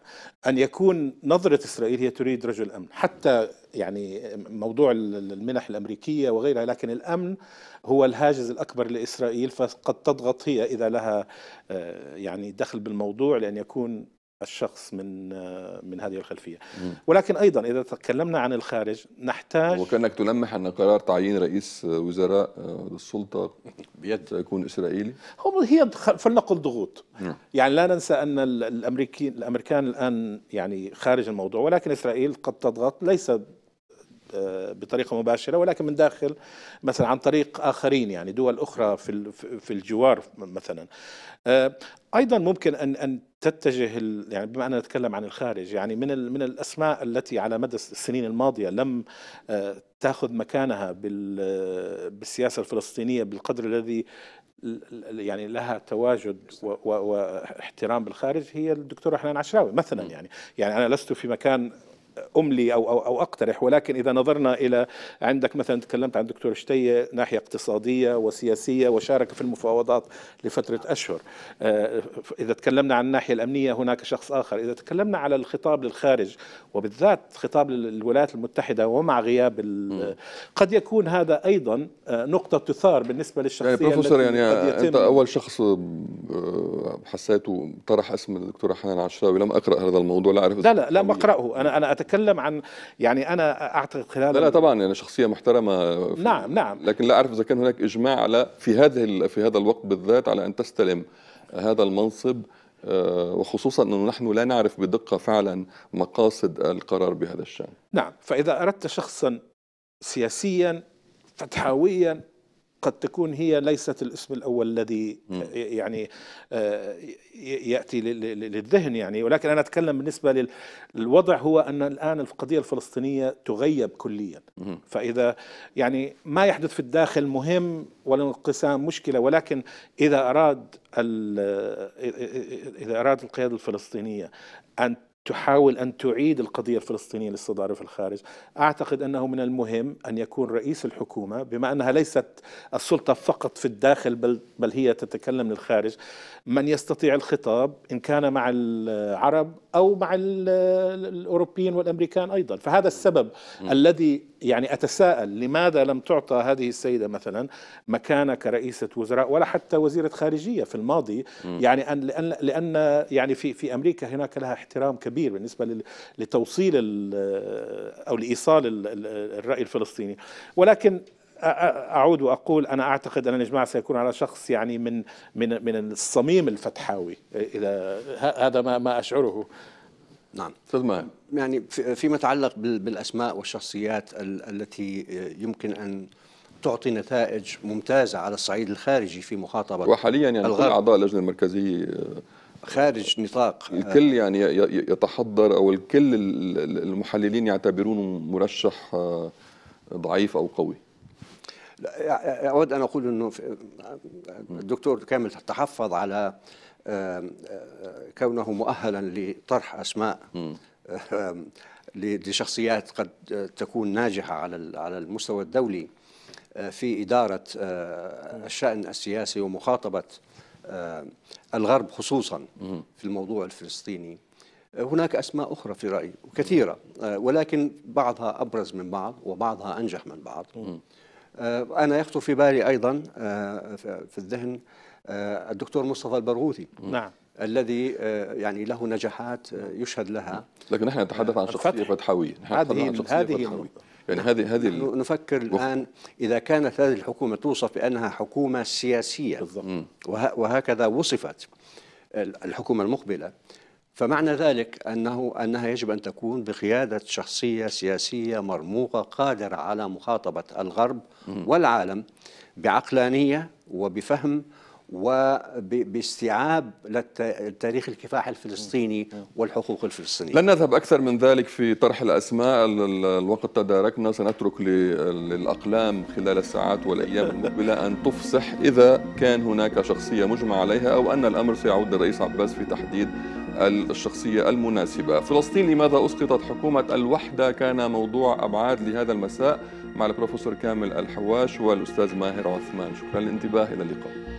ان يكون نظره اسرائيل هي تريد رجل امن حتى يعني موضوع المنح الامريكيه وغيرها لكن الامن هو الهاجز الاكبر لاسرائيل فقد تضغط هي اذا لها يعني دخل بالموضوع لان يكون الشخص من آه، من هذه الخلفيه ولكن ايضا اذا تكلمنا عن الخارج نحتاج وكانك تلمح ان قرار تعيين رئيس آه، وزراء للسلطه آه، بيد سيكون اسرائيلي هو هي فلنقل ضغوط يعني لا ننسى ان الامريكيين الامريكان الان يعني خارج الموضوع ولكن اسرائيل قد تضغط ليس آه، بطريقه مباشره ولكن من داخل مثلا عن طريق اخرين يعني دول اخرى في في الجوار مثلا آه، ايضا ممكن ان ان تتجه يعني بما اننا نتكلم عن الخارج يعني من من الاسماء التي على مدى السنين الماضيه لم آه، تاخذ مكانها بالسياسه الفلسطينيه بالقدر الذي يعني لها تواجد واحترام بالخارج هي الدكتوره حنان عشراوي مثلا يعني يعني انا لست في مكان املي او او او اقترح ولكن اذا نظرنا الى عندك مثلا تكلمت عن دكتور شتيه ناحيه اقتصاديه وسياسيه وشارك في المفاوضات لفتره اشهر آه، اذا تكلمنا عن الناحيه الامنيه هناك شخص اخر اذا تكلمنا على الخطاب للخارج وبالذات خطاب للولايات المتحده ومع غياب قد يكون هذا ايضا آه، نقطه تثار بالنسبه للشخصيه يعني بروفيسور يعني, انت اول شخص آه، حسيته طرح اسم الدكتوره حنان عشراوي لم اقرا هذا الموضوع لا اعرف لا لا لم اقراه انا انا اتكلم عن يعني انا اعتقد خلال لا لا طبعا يعني شخصيه محترمه نعم نعم لكن لا اعرف اذا كان هناك اجماع على في هذه في هذا الوقت بالذات على ان تستلم هذا المنصب آه، وخصوصا انه نحن لا نعرف بدقه فعلا مقاصد القرار بهذا الشان. نعم، فاذا اردت شخصا سياسيا فتحاويا قد تكون هي ليست الاسم الاول الذي يعني آه، ياتي للذهن يعني ولكن انا اتكلم بالنسبه للوضع هو ان الان القضيه الفلسطينيه تغيب كليا فاذا يعني ما يحدث في الداخل مهم والانقسام مشكله ولكن اذا اراد اذا اراد القياده الفلسطينيه ان تحاول أن تعيد القضية الفلسطينية للصدارة في الخارج أعتقد أنه من المهم أن يكون رئيس الحكومة بما أنها ليست السلطة فقط في الداخل بل, بل هي تتكلم للخارج من يستطيع الخطاب إن كان مع العرب أو مع الأوروبيين والأمريكان أيضا فهذا السبب م. الذي يعني أتساءل لماذا لم تعطى هذه السيدة مثلا مكانة كرئيسة وزراء ولا حتى وزيرة خارجية في الماضي م. يعني أن لأن, لأن يعني في في أمريكا هناك لها احترام كبير بالنسبة لتوصيل أو لإيصال الرأي الفلسطيني ولكن اعود واقول انا اعتقد ان الاجماع سيكون على شخص يعني من من من الصميم الفتحاوي اذا هذا ما ما اشعره نعم استاذ ماهر يعني فيما يتعلق بالاسماء والشخصيات التي يمكن ان تعطي نتائج ممتازه على الصعيد الخارجي في مخاطبه وحاليا يعني كل اعضاء اللجنه المركزيه آه، خارج نطاق آه، الكل يعني يتحضر او الكل المحللين يعتبرونه مرشح آه، ضعيف او قوي اود ان اقول انه الدكتور كامل تحفظ على كونه مؤهلا لطرح اسماء لشخصيات قد تكون ناجحه على على المستوى الدولي في اداره الشان السياسي ومخاطبه الغرب خصوصا في الموضوع الفلسطيني هناك أسماء أخرى في رأيي كثيرة ولكن بعضها أبرز من بعض وبعضها أنجح من بعض أنا يخطر في بالي أيضا في الذهن آه، الدكتور مصطفى البرغوثي نعم, نعم. الذي آه، يعني له نجاحات آه، يشهد لها لكن نحن نتحدث عن شخصيه فتحويه نحن هذه عن شخصية هذه يعني هذه هذه نفكر الان اذا كانت هذه الحكومه توصف بانها حكومه سياسيه بالضبط. وهكذا وصفت الحكومه المقبله فمعنى ذلك انه انها يجب ان تكون بقياده شخصيه سياسيه مرموقه قادره على مخاطبه الغرب والعالم بعقلانيه وبفهم وباستيعاب للتاريخ الكفاح الفلسطيني والحقوق الفلسطينية لن نذهب أكثر من ذلك في طرح الأسماء الوقت تداركنا سنترك للأقلام خلال الساعات والأيام المقبلة أن تفصح إذا كان هناك شخصية مجمع عليها أو أن الأمر سيعود للرئيس عباس في تحديد الشخصية المناسبة فلسطين لماذا أسقطت حكومة الوحدة كان موضوع أبعاد لهذا المساء مع البروفيسور كامل الحواش والأستاذ ماهر عثمان شكرا للانتباه إلى اللقاء